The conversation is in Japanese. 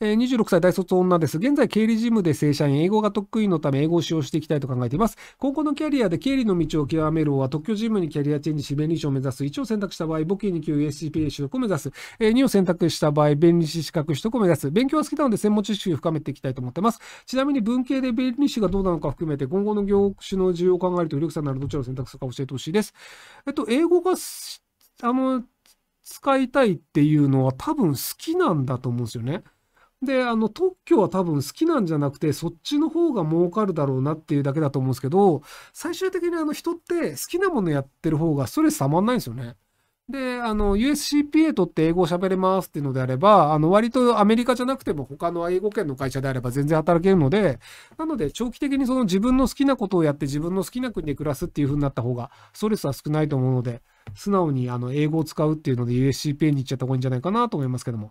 えー、26歳大卒女です。現在経理事務で正社員、英語が得意のため英語を使用していきたいと考えています。高校のキャリアで経理の道を極めるは特許事務にキャリアチェンジし便利士を目指す。1を選択した場合、簿記2級 USCPA 取得を目指す。えー、2を選択した場合、便利士資格取得を目指す。勉強は好きなので専門知識を深めていきたいと思っています。ちなみに文系で便利士がどうなのか含めて、今後の業種の需要を考えると、力さにならどちらを選択するか教えてほしいです。えっと、英語が、あの、使いたいっていうのは多分好きなんだと思うんですよね。で、あの、特許は多分好きなんじゃなくて、そっちの方が儲かるだろうなっていうだけだと思うんですけど、最終的にあの人って好きなものやってる方がストレスたまんないんですよね。で、あの、USCPA とって英語を喋れますっていうのであれば、あの、割とアメリカじゃなくても他の英語圏の会社であれば全然働けるので、なので長期的にその自分の好きなことをやって自分の好きな国で暮らすっていう風になった方がストレスは少ないと思うので、素直にあの、英語を使うっていうので USCPA に行っちゃった方がいいんじゃないかなと思いますけども。